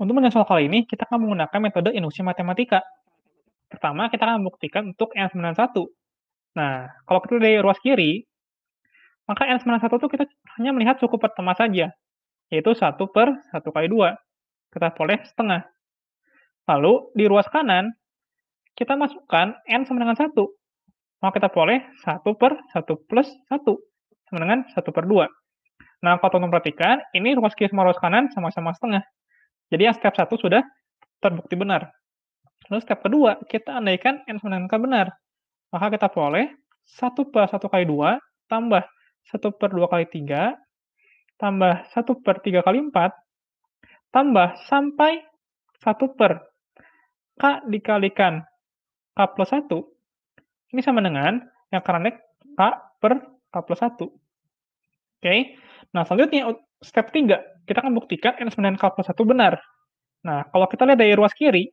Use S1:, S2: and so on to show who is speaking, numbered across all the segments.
S1: Untuk menyesal kali ini, kita akan menggunakan metode induksi matematika. Pertama, kita akan membuktikan untuk N91. Nah, kalau kita dari ruas kiri, maka N91 itu kita hanya melihat suku pertama saja, yaitu 1 per 1 kali 2. Kita boleh setengah. Lalu, di ruas kanan, kita masukkan N sama dengan 1. Maka kita boleh 1 per 1 plus 1 sama dengan 1 per 2. Nah, kalau teman-teman perhatikan, ini ruas kiri sama ruas kanan sama-sama setengah. Jadi yang step satu sudah terbukti benar. Lalu step kedua, kita andaikan N sama dengan K benar. Maka kita peroleh 1 per 1 kali 2 tambah 1 per 2 kali 3 tambah 1 per 3 kali 4 tambah sampai 1 per K dikalikan K plus 1 ini sama dengan yang karena K per K plus 1. Oke, okay. nah selanjutnya step 3 kita akan buktikan N9 K plus 1 benar. Nah, kalau kita lihat dari ruas kiri,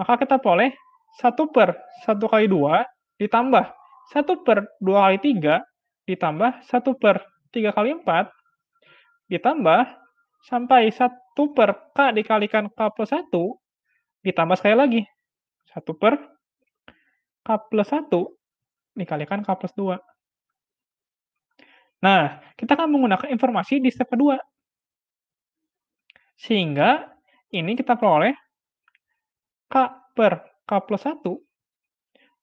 S1: maka kita boleh 1 per 1 kali 2 ditambah 1 per 2 kali 3 ditambah 1 per 3 kali 4 ditambah sampai 1 per K dikalikan K plus 1 ditambah sekali lagi 1 per K plus 1 dikalikan K plus 2. Nah, kita akan menggunakan informasi di step kedua. Sehingga ini kita peroleh K per K plus 1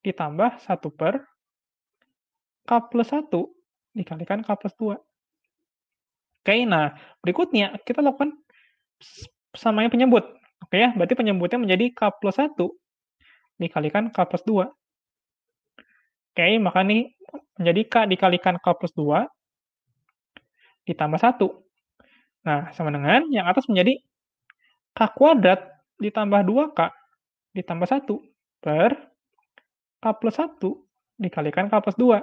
S1: ditambah 1 per K plus 1 dikalikan K plus 2. Oke, nah berikutnya kita lakukan samanya penyebut. Oke ya, berarti penyebutnya menjadi K plus 1 dikalikan K plus 2. Oke, maka ini menjadi K dikalikan K plus 2 ditambah 1. Nah, sama dengan yang atas menjadi K kuadrat ditambah 2K ditambah 1 per K plus 1 dikalikan K plus 2.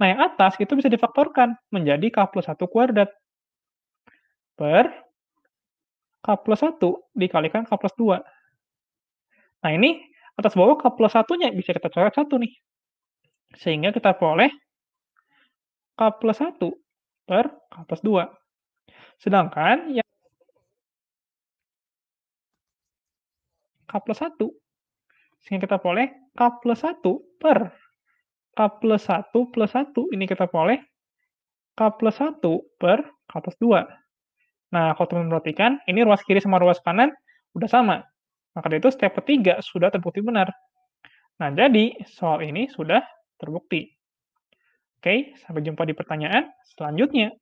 S1: Nah, yang atas itu bisa difaktorkan menjadi K plus 1 kuadrat per K plus 1 dikalikan K plus 2. Nah, ini atas bawah K plus 1-nya bisa kita coret 1 nih. Sehingga kita peroleh K plus 1 per K plus 2. Sedangkan yang K plus 1. Sehingga kita peroleh K plus 1 per K plus 1 plus 1. Ini kita peroleh K plus 1 per K plus 2. Nah, kalau teman teman perhatikan, ini ruas kiri sama ruas kanan udah sama. Maka itu step ketiga sudah terbukti benar. Nah, jadi soal ini sudah terbukti. Oke, sampai jumpa di pertanyaan selanjutnya.